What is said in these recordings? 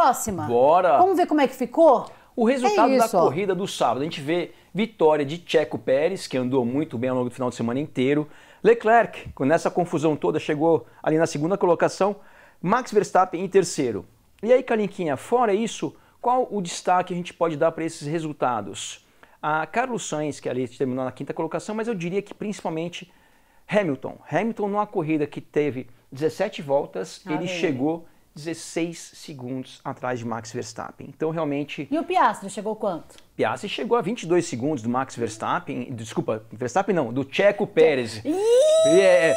próxima? Bora! Vamos ver como é que ficou? O resultado é da corrida do sábado, a gente vê vitória de Checo Pérez, que andou muito bem ao longo do final de semana inteiro. Leclerc, nessa confusão toda, chegou ali na segunda colocação. Max Verstappen em terceiro. E aí, Calinquinha, fora isso, qual o destaque a gente pode dar para esses resultados? A Carlos Sainz, que ali terminou na quinta colocação, mas eu diria que principalmente Hamilton. Hamilton, numa corrida que teve 17 voltas, ah, ele é. chegou 16 segundos atrás de Max Verstappen. Então, realmente. E o Piastri chegou quanto? Piastri chegou a 22 segundos do Max Verstappen. Desculpa, Verstappen não, do Checo Pérez. yeah. É,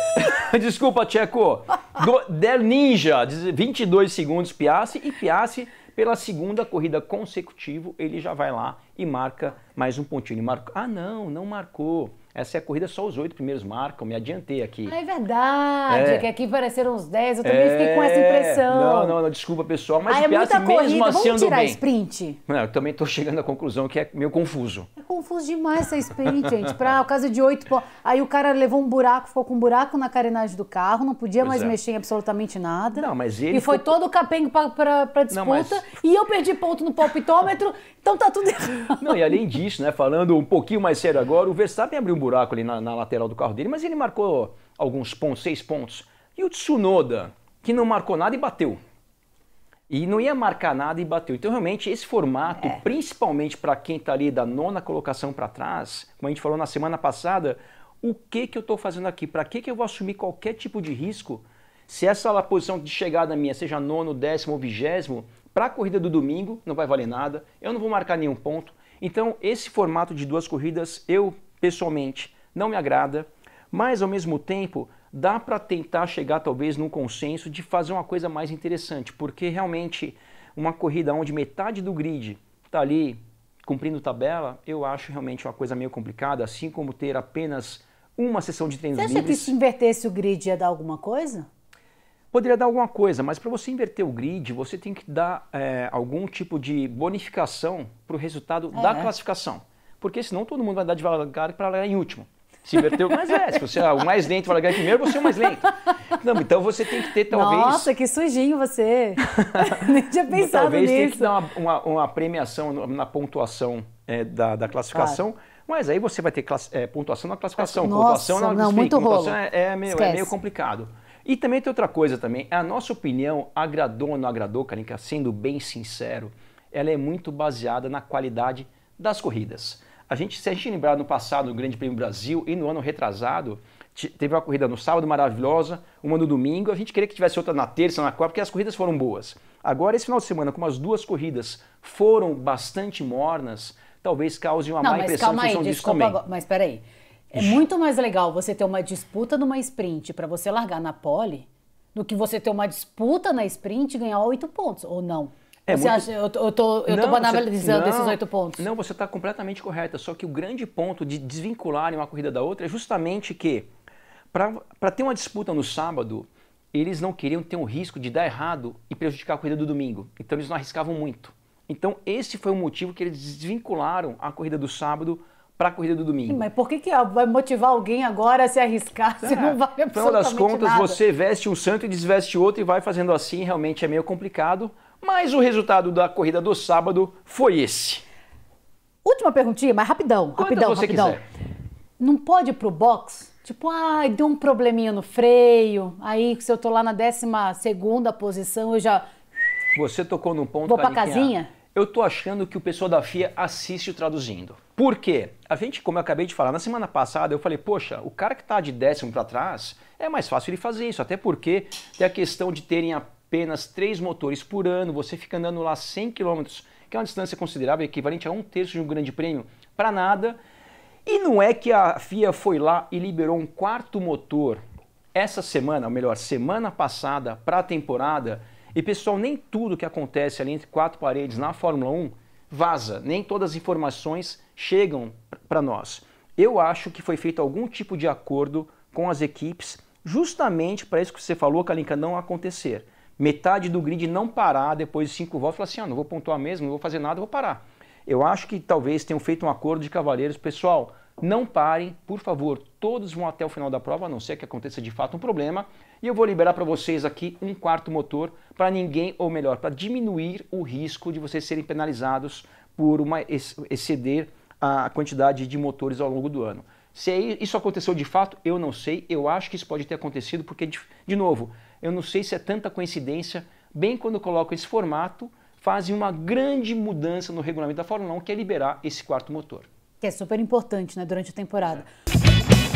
é. Desculpa, Checo. Do Del Ninja, 22 segundos Piastri e Piastri pela segunda corrida consecutiva, ele já vai lá e marca mais um pontinho. Ele marca, ah, não, não marcou. Essa é a corrida, só os oito primeiros marcam, me adiantei aqui. Ah, é verdade, é. que aqui pareceram uns dez, eu também é. fiquei com essa é. impressão. Não, não, não desculpa pessoal, mas ah, é o Piazzi muita mesmo corrida. assim Vamos tirar sprint? Não, eu também estou chegando à conclusão que é meio confuso confuso demais essa experiência, gente. Pra o caso de oito pontos. Aí o cara levou um buraco, ficou com um buraco na carenagem do carro, não podia pois mais é. mexer em absolutamente nada. Não, mas ele. E foi ficou... todo o capengue pra, pra, pra disputa. Não, mas... E eu perdi ponto no palpitômetro, então tá tudo errado. Não, e além disso, né? Falando um pouquinho mais sério agora, o Verstappen abriu um buraco ali na, na lateral do carro dele, mas ele marcou alguns pontos, seis pontos. E o Tsunoda, que não marcou nada e bateu. E não ia marcar nada e bateu. Então, realmente, esse formato, é. principalmente para quem está ali da nona colocação para trás, como a gente falou na semana passada, o que, que eu estou fazendo aqui? Para que, que eu vou assumir qualquer tipo de risco? Se essa posição de chegada minha seja nono, décimo ou vigésimo, para a corrida do domingo não vai valer nada, eu não vou marcar nenhum ponto. Então, esse formato de duas corridas, eu pessoalmente, não me agrada, mas ao mesmo tempo, dá para tentar chegar talvez num consenso de fazer uma coisa mais interessante, porque realmente uma corrida onde metade do grid está ali cumprindo tabela, eu acho realmente uma coisa meio complicada, assim como ter apenas uma sessão de treinos Você acha livres. que se invertesse o grid ia dar alguma coisa? Poderia dar alguma coisa, mas para você inverter o grid, você tem que dar é, algum tipo de bonificação para o resultado é. da classificação. Porque senão todo mundo vai dar devagar para lá em último. Se inverteu, mas é, se você é o mais lento para ganhar é primeiro, você é o mais lento. Não, então você tem que ter talvez. Nossa, que sujinho você! Nem tinha pensado talvez nisso. Talvez tem que dar uma, uma, uma premiação na pontuação é, da, da, classificação. Claro. Mas aí você vai ter class... é, pontuação na classificação, Nossa, pontuação na não, muito pontuação é, é, meio, é, meio, complicado. E também tem outra coisa também, a nossa opinião, agradou ou não agradou, Kalinka, sendo bem sincero, ela é muito baseada na qualidade das corridas. A gente, se a gente lembrar no passado, no Grande Prêmio Brasil e no ano retrasado, teve uma corrida no sábado maravilhosa, uma no domingo, a gente queria que tivesse outra na terça, na quarta, porque as corridas foram boas. Agora, esse final de semana, como as duas corridas foram bastante mornas, talvez cause uma Não, má impressão calma em função aí, disso desculpa, também. Mas peraí. É muito mais legal você ter uma disputa numa sprint para você largar na pole do que você ter uma disputa na sprint e ganhar oito pontos, ou não? É você muito... acha, eu estou banalizando você... esses oito pontos? Não, você está completamente correta. Só que o grande ponto de desvincularem uma corrida da outra é justamente que, para ter uma disputa no sábado, eles não queriam ter um risco de dar errado e prejudicar a corrida do domingo. Então eles não arriscavam muito. Então esse foi o motivo que eles desvincularam a corrida do sábado para a corrida do domingo. mas por que, que vai motivar alguém agora a se arriscar é, se não vai absolutamente nada? No final das contas, nada? você veste um santo e desveste outro e vai fazendo assim, realmente é meio complicado. Mas o resultado da corrida do sábado foi esse. Última perguntinha, mas rapidão, Quanto rapidão, você rapidão. Quiser. Não pode ir pro box? Tipo, ai, ah, deu um probleminha no freio. Aí, se eu tô lá na 12 segunda posição, eu já... Você tocou num ponto, Vou pra casinha? Eu tô achando que o pessoal da FIA assiste o traduzindo. Por quê? A gente, como eu acabei de falar, na semana passada eu falei, poxa, o cara que tá de décimo para trás, é mais fácil ele fazer isso, até porque tem a questão de terem a apenas três motores por ano, você fica andando lá 100 km, que é uma distância considerável, equivalente a um terço de um grande prêmio, para nada. E não é que a FIA foi lá e liberou um quarto motor essa semana, ou melhor, semana passada, para a temporada. E pessoal, nem tudo que acontece ali entre quatro paredes na Fórmula 1 vaza, nem todas as informações chegam para nós. Eu acho que foi feito algum tipo de acordo com as equipes justamente para isso que você falou, Kalinka, não acontecer metade do grid não parar depois de cinco voltas, falar assim, ah, não vou pontuar mesmo, não vou fazer nada, vou parar. Eu acho que talvez tenham feito um acordo de cavaleiros, pessoal, não parem, por favor, todos vão até o final da prova, a não ser que aconteça de fato um problema, e eu vou liberar para vocês aqui um quarto motor para ninguém, ou melhor, para diminuir o risco de vocês serem penalizados por uma exceder a quantidade de motores ao longo do ano. Se isso aconteceu de fato, eu não sei. Eu acho que isso pode ter acontecido, porque, de, novo, eu não sei se é tanta coincidência. Bem, quando colocam esse formato, fazem uma grande mudança no regulamento da Fórmula 1, que é liberar esse quarto motor. Que é super importante né, durante a temporada. É.